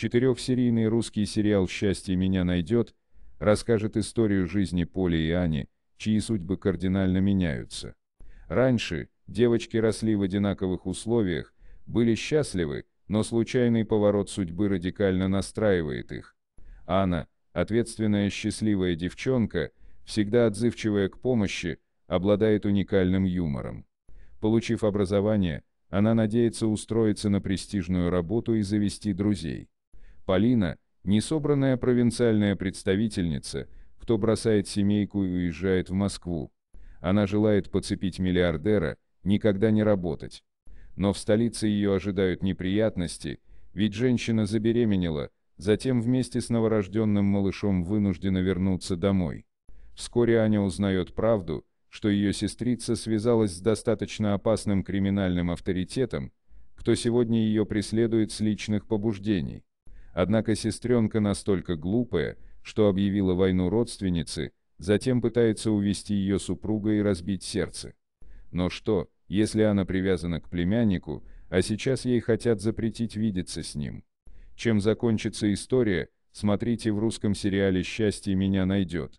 Четырехсерийный русский сериал «Счастье меня найдет» расскажет историю жизни Поли и Ани, чьи судьбы кардинально меняются. Раньше девочки росли в одинаковых условиях, были счастливы, но случайный поворот судьбы радикально настраивает их. Анна, ответственная счастливая девчонка, всегда отзывчивая к помощи, обладает уникальным юмором. Получив образование, она надеется устроиться на престижную работу и завести друзей. Полина, несобранная провинциальная представительница, кто бросает семейку и уезжает в Москву. Она желает подцепить миллиардера, никогда не работать. Но в столице ее ожидают неприятности, ведь женщина забеременела, затем вместе с новорожденным малышом вынуждена вернуться домой. Вскоре Аня узнает правду, что ее сестрица связалась с достаточно опасным криминальным авторитетом, кто сегодня ее преследует с личных побуждений. Однако сестренка настолько глупая, что объявила войну родственнице, затем пытается увести ее супруга и разбить сердце. Но что, если она привязана к племяннику, а сейчас ей хотят запретить видеться с ним? Чем закончится история, смотрите в русском сериале «Счастье меня найдет».